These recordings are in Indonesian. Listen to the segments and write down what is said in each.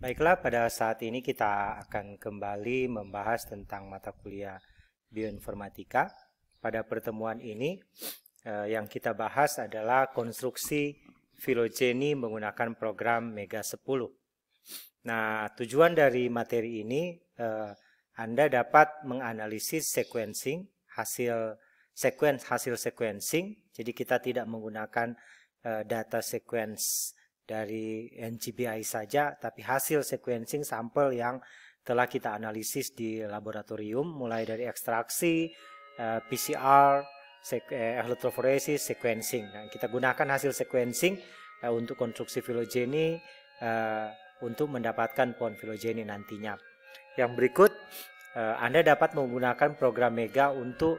Baiklah, pada saat ini kita akan kembali membahas tentang mata kuliah bioinformatika. Pada pertemuan ini, eh, yang kita bahas adalah konstruksi filogeni menggunakan program Mega 10. Nah, tujuan dari materi ini, eh, Anda dapat menganalisis sequencing, hasil sequence hasil sequencing. Jadi kita tidak menggunakan eh, data sequence dari NGBI saja, tapi hasil sequencing sampel yang telah kita analisis di laboratorium, mulai dari ekstraksi, eh, PCR, elektroforesis, eh, sequencing. Nah, kita gunakan hasil sequencing eh, untuk konstruksi filogeni untuk mendapatkan pohon filogeni nantinya. Yang berikut, Anda dapat menggunakan program Mega untuk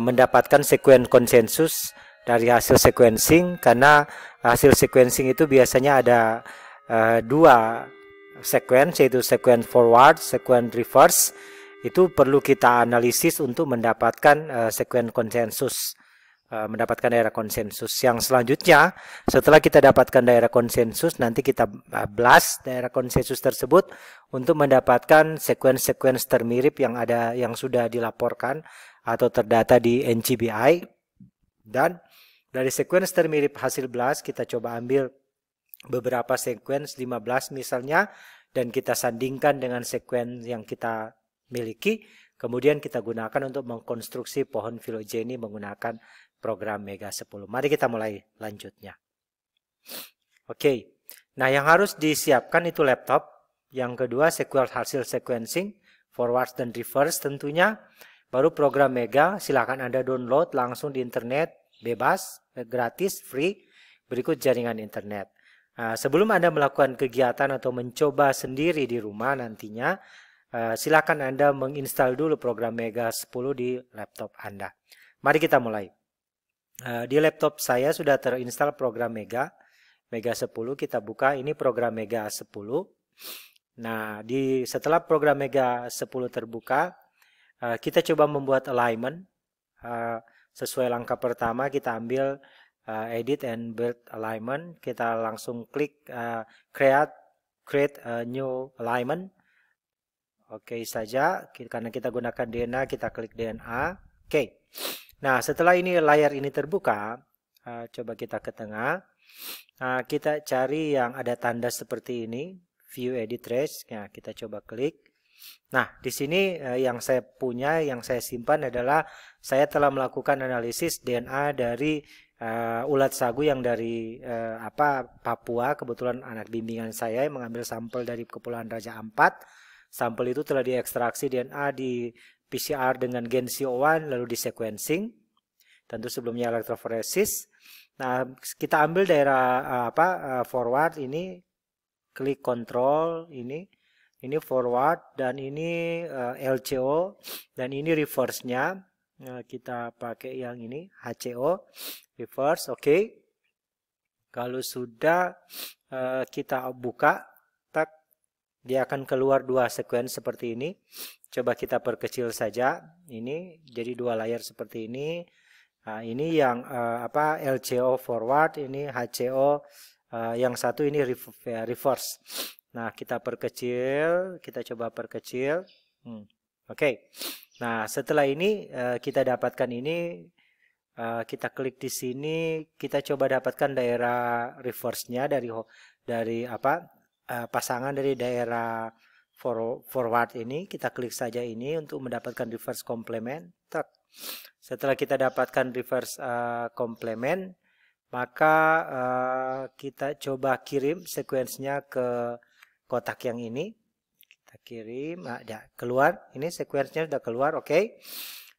mendapatkan sekuen konsensus dari hasil sequencing karena hasil sequencing itu biasanya ada uh, dua sequence yaitu sequence forward, sequence reverse. Itu perlu kita analisis untuk mendapatkan uh, sequence konsensus eh, mendapatkan daerah konsensus. Yang selanjutnya, setelah kita dapatkan daerah konsensus, nanti kita blast daerah konsensus tersebut untuk mendapatkan sequence-sequence termirip yang ada yang sudah dilaporkan atau terdata di NCBI dan dari sequence termirip hasil blast, kita coba ambil beberapa sequence 15 misalnya, dan kita sandingkan dengan sequence yang kita miliki. Kemudian kita gunakan untuk mengkonstruksi pohon filogeni menggunakan program Mega 10. Mari kita mulai lanjutnya. Oke, okay. nah yang harus disiapkan itu laptop. Yang kedua sequel hasil sequencing, forward dan reverse tentunya. Baru program Mega, silahkan Anda download langsung di internet bebas, gratis, free, berikut jaringan internet. Ah, sebelum Anda melakukan kegiatan atau mencoba sendiri di rumah nantinya, ah, silakan Anda menginstal dulu program Mega 10 di laptop Anda. Mari kita mulai. Ah, di laptop saya sudah terinstal program Mega, Mega 10. Kita buka ini program Mega 10. Nah, di setelah program Mega 10 terbuka, kita coba membuat alignment. Sesuai langkah pertama kita ambil uh, edit and build alignment, kita langsung klik uh, create create a new alignment. Oke okay, saja, karena kita gunakan DNA, kita klik DNA. Oke. Okay. Nah, setelah ini layar ini terbuka, uh, coba kita ke tengah. Nah, kita cari yang ada tanda seperti ini, view edit trace. Nah, kita coba klik. Nah, di sini eh, yang saya punya, yang saya simpan adalah saya telah melakukan analisis DNA dari uh, ulat sagu yang dari uh, apa Papua. Kebetulan anak bimbingan saya yang mengambil sampel dari Kepulauan Raja Ampat. Sampel itu telah diekstraksi DNA di PCR dengan gen CO1 lalu di sequencing. Tentu sebelumnya elektroforesis. Nah, kita ambil daerah uh, apa uh, forward ini klik control ini ini forward dan ini uh, eh, LCO dan ini reverse-nya nah, kita pakai yang ini HCO reverse oke okay. kalau sudah uh, kita buka tak dia akan keluar dua sequence seperti ini coba kita perkecil saja ini jadi dua layar seperti ini nah, ini yang uh, apa LCO forward ini HCO uh, yang satu ini ya, reverse Nah, kita perkecil, kita coba perkecil. Hmm. Oke. Okay. Nah, setelah ini uh, kita dapatkan ini uh, kita klik di sini, kita coba dapatkan daerah reverse-nya dari dari apa? Uh, pasangan dari daerah forward ini kita klik saja ini untuk mendapatkan reverse complement. Setelah kita dapatkan reverse uh, complement, maka uh, kita coba kirim sequence-nya ke kotak yang ini. Kita kirim, ada ah, ya, keluar. Ini sequence-nya sudah keluar, oke. Okay.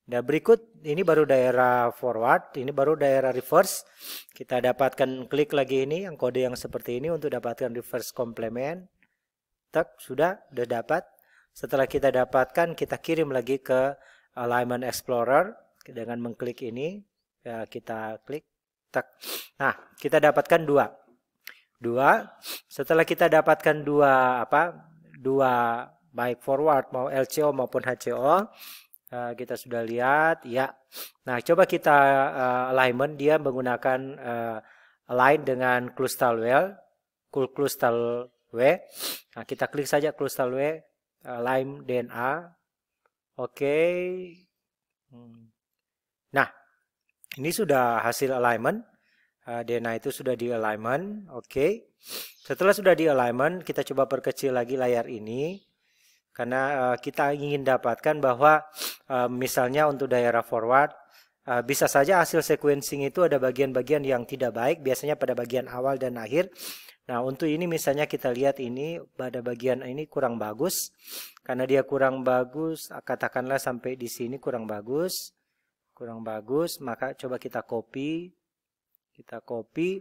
Dan berikut, ini baru daerah forward, ini baru daerah reverse. Kita dapatkan klik lagi ini, yang kode yang seperti ini untuk dapatkan reverse complement. Tak, sudah, sudah dapat. Setelah kita dapatkan, kita kirim lagi ke Alignment Explorer dengan mengklik ini. Ya, kita klik, tak. Nah, kita dapatkan dua dua setelah kita dapatkan dua apa dua baik forward mau LCO maupun HCO uh, eh, kita sudah lihat ya nah coba kita uh, alignment dia menggunakan uh, align dengan cluster well cool cluster W nah kita klik saja cluster W align DNA oke okay. Hmm. nah ini sudah hasil alignment Eh, DNA itu sudah di alignment. Oke. Okay. Setelah sudah di alignment, kita coba perkecil lagi layar ini. Karena uh, kita ingin dapatkan bahwa uh, misalnya untuk daerah forward bisa saja hasil sequencing itu ada bagian-bagian yang tidak baik biasanya pada bagian awal dan akhir. Nah, untuk ini misalnya kita lihat ini pada bagian ini kurang bagus. Karena dia kurang bagus, ah, katakanlah sampai di sini kurang bagus. Kurang bagus, maka coba kita copy kita copy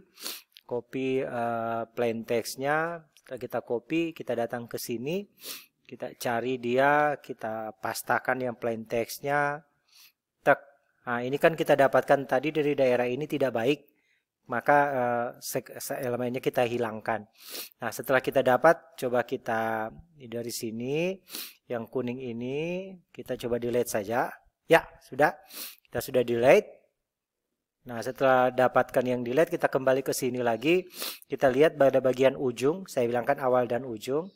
copy uh, plain textnya kita copy kita datang ke sini kita cari dia kita pastakan yang plain textnya tek nah ini kan kita dapatkan tadi dari daerah ini tidak baik maka uh, elemennya kita hilangkan. Nah, setelah kita dapat, coba kita dari sini yang kuning ini kita coba delete saja. Ya, sudah. Kita sudah delete. Nah, setelah dapatkan yang delete, kita kembali ke sini lagi. Kita lihat pada bagian ujung, saya bilangkan awal dan ujung.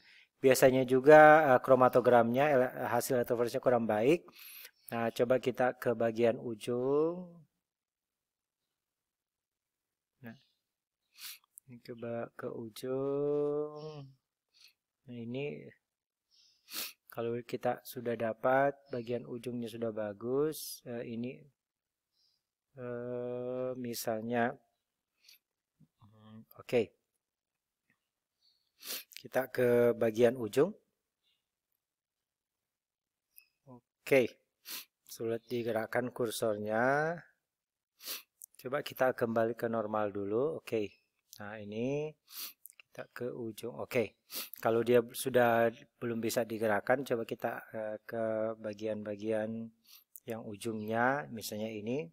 Biasanya juga uh, eh, kromatogramnya, hasil retroversnya kurang baik. Nah, coba kita ke bagian ujung. Nah, ini coba ke ujung. Nah, ini kalau kita sudah dapat, bagian ujungnya sudah bagus. Uh, ini Eh, misalnya mhm. oke okay. kita ke bagian ujung oke okay. sulit digerakkan kursornya coba kita kembali ke normal dulu oke okay. nah ini kita ke ujung. Oke, okay. kalau dia sudah belum bisa digerakkan, coba kita eh, ke bagian-bagian yang ujungnya, misalnya ini.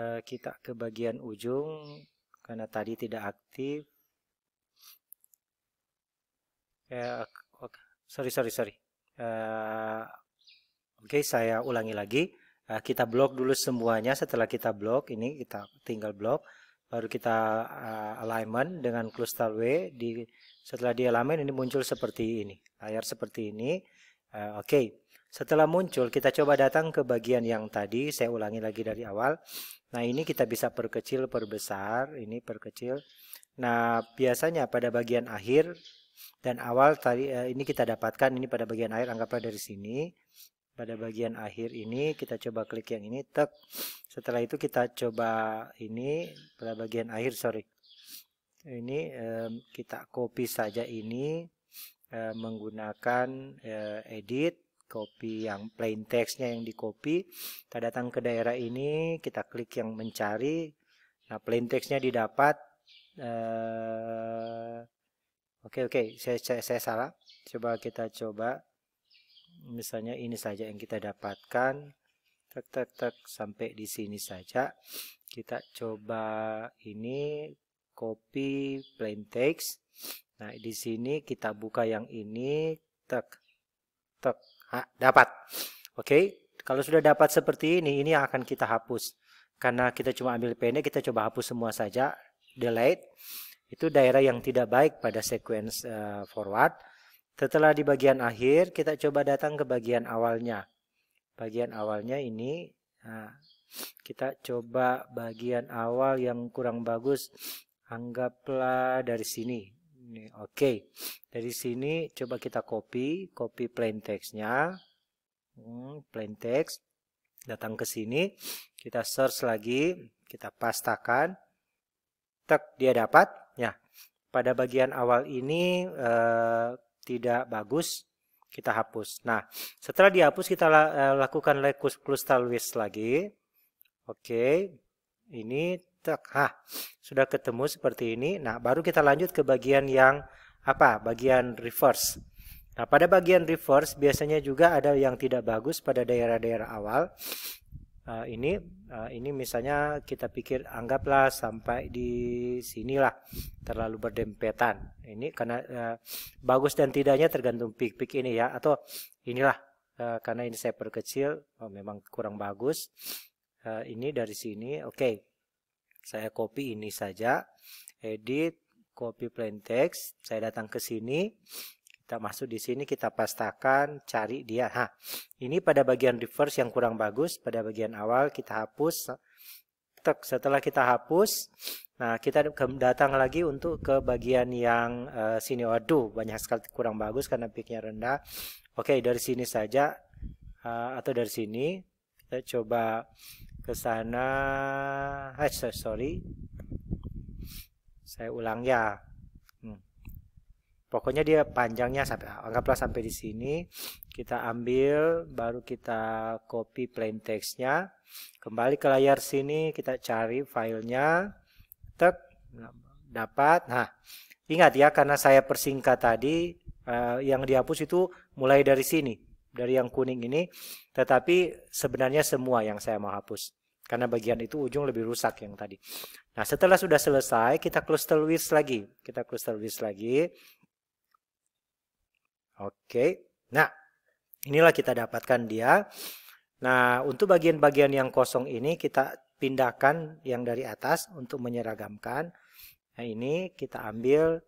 Eh, kita ke bagian ujung karena tadi tidak aktif ya sorry sorry sorry uh, oke okay, saya ulangi lagi uh, kita blok dulu semuanya setelah kita blok ini kita tinggal blok baru kita uh, alignment dengan cluster W di setelah di alignment ini muncul seperti ini layar seperti ini uh, oke okay. Setelah muncul, kita coba datang ke bagian yang tadi, saya ulangi lagi dari awal. Nah, ini kita bisa perkecil, perbesar, ini perkecil. Nah, biasanya pada bagian akhir dan awal tadi eh, ini kita dapatkan ini pada bagian akhir anggaplah dari sini. Pada bagian akhir ini kita coba klik yang ini, tek. Setelah itu kita coba ini pada bagian akhir, sorry. Ini kita copy saja ini eh, menggunakan eh, edit copy yang plain textnya yang di copy kita datang ke daerah ini kita klik yang mencari nah plain textnya didapat uh, oke okay, oke okay. saya, saya saya salah coba kita coba misalnya ini saja yang kita dapatkan tek tek tek sampai di sini saja kita coba ini copy plain text nah di sini kita buka yang ini tek tek ha, dapat. Oke, okay? kalau sudah dapat seperti ini, ini yang akan kita hapus. Karena kita cuma ambil pendek, kita coba hapus semua saja. Delete. Itu daerah yang tidak baik pada sequence uh, forward. Setelah di bagian akhir, kita coba datang ke bagian awalnya. Bagian awalnya ini, nah, kita coba bagian awal yang kurang bagus. Anggaplah dari sini. Ini oke. Okay. Dari sini coba kita copy, copy plain text-nya. Hmm, plain text. Datang ke sini, kita search lagi, kita pastakan. Tek, dia dapat. Ya. Pada bagian awal ini eh, tidak bagus, kita hapus. Nah, setelah dihapus kita eh, lakukan cluster list lagi. Oke. Okay. Ini Tek, sudah ketemu seperti ini. Nah, baru kita lanjut ke bagian yang apa? Bagian reverse. Nah, pada bagian reverse biasanya juga ada yang tidak bagus pada daerah-daerah awal. Uh, ini uh, ini misalnya kita pikir anggaplah sampai di sinilah terlalu berdempetan ini karena uh, bagus dan tidaknya tergantung pik-pik ini ya atau inilah uh, karena ini saya perkecil oh, memang kurang bagus uh, ini dari sini oke okay. Saya copy ini saja, edit, copy plain text. Saya datang ke sini, kita masuk di sini, kita pastakan, cari dia. Ha, ini pada bagian reverse yang kurang bagus, pada bagian awal kita hapus. Tek, setelah kita hapus, nah kita datang lagi untuk ke bagian yang uh, sini. Waduh, banyak sekali kurang bagus karena peaknya rendah. Oke, dari sini saja uh, atau dari sini kita coba ke sana eh sorry saya ulang ya hmm. pokoknya dia panjangnya sampai anggaplah sampai di sini kita ambil baru kita copy plain textnya kembali ke layar sini kita cari filenya tek dapat nah ingat ya karena saya persingkat tadi uh, yang dihapus itu mulai dari sini dari yang kuning ini, tetapi sebenarnya semua yang saya mau hapus. Karena bagian itu ujung lebih rusak yang tadi. Nah, setelah sudah selesai, kita cluster list lagi. Kita cluster list lagi. Oke. Nah, inilah kita dapatkan dia. Nah, untuk bagian-bagian yang kosong ini kita pindahkan yang dari atas untuk menyeragamkan. Nah, ini kita ambil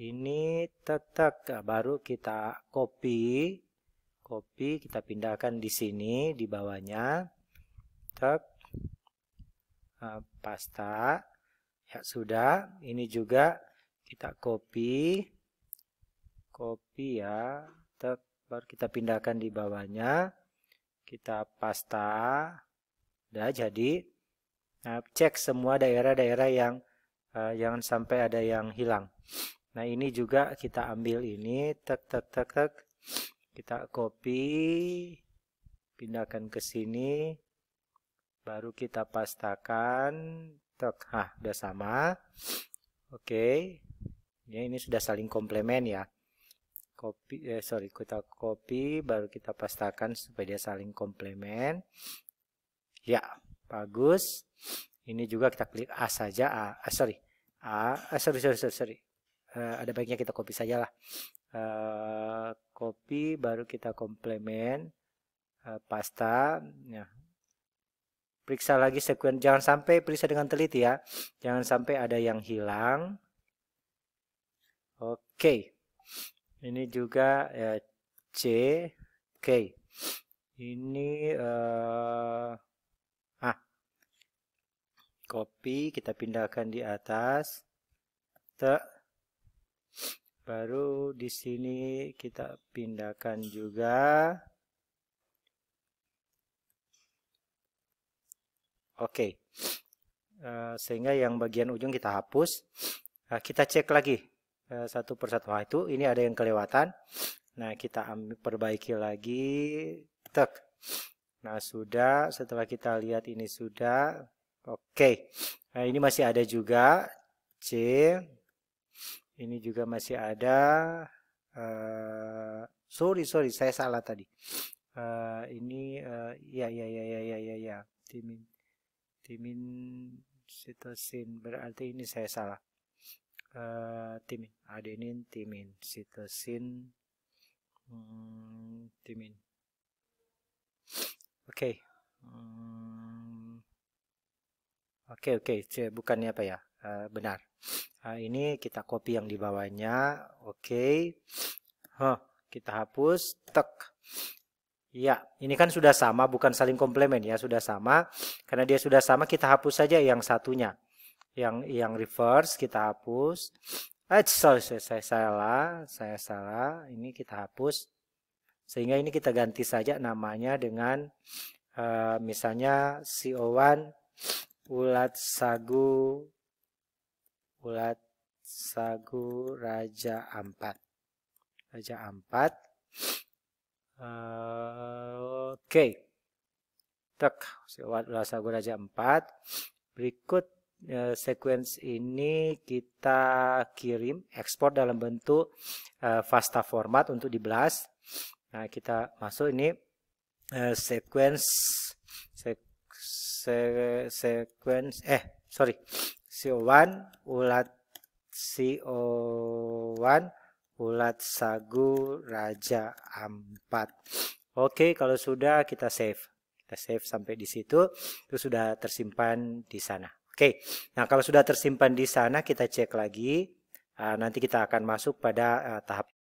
ini tetap. baru kita copy copy kita pindahkan di sini di bawahnya tab uh, pasta ya sudah ini juga kita copy copy ya tab baru kita pindahkan di bawahnya kita pasta udah jadi nah, cek semua daerah-daerah yang uh, jangan sampai ada yang hilang nah ini juga kita ambil ini tek tek tek tek kita copy, pindahkan ke sini, baru kita pastakan. Tok, ah, udah sama. Oke. Okay. Ya, ini sudah saling komplement ya. Copy, eh, sorry, kita copy, baru kita pastakan supaya dia saling komplement. Ya, bagus. Ini juga kita klik A saja, A, A eh, sorry, A, A eh, sorry, sorry, sorry, sorry. Uh, ada baiknya kita copy saja lah uh, kopi baru kita komplement uh, eh, pasta ya periksa lagi sekuen jangan sampai periksa dengan teliti ya jangan sampai ada yang hilang oke okay. ini juga ya, C oke okay. ini uh, ah kopi kita pindahkan di atas Ter baru di sini kita pindahkan juga oke okay. uh, eh, sehingga yang bagian ujung kita hapus uh, kita cek lagi uh, satu persatu nah, itu ini ada yang kelewatan nah kita ambil perbaiki lagi tek nah sudah setelah kita lihat ini sudah oke okay. nah ini masih ada juga C ini juga masih ada. Uh, sorry sorry saya salah tadi. Uh, ini uh, ya ya ya ya ya ya ya timin timin sitosin berarti ini saya salah. Uh, timin adenin timin sitosin hmm, timin. Oke. Okay. Hmm. Oke okay, oke, okay. bukannya apa ya? Eh, benar. Uh, ini kita copy yang di bawahnya. Oke. Okay. Huh, kita hapus. Tek. Ya, ini kan sudah sama, bukan saling komplement ya, sudah sama. Karena dia sudah sama, kita hapus saja yang satunya. Yang yang reverse kita hapus. Eh, sorry, saya, saya salah, saya salah. Ini kita hapus. Sehingga ini kita ganti saja namanya dengan uh, misalnya CO1 ulat sagu ulat sagu raja empat raja empat uh, eh, oke okay. tek ulat sagu raja empat berikut eh, sequence ini kita kirim ekspor dalam bentuk uh, FASTA format untuk dibelas nah kita masuk ini uh, sequence se, se, sequence eh sorry CO1 ulat CO1 ulat sagu raja ampat. Oke, kalau sudah kita save. Kita save sampai di situ, itu sudah tersimpan di sana. Oke. Nah, kalau sudah tersimpan di sana kita cek lagi. Ah, nanti kita akan masuk pada uh, tahap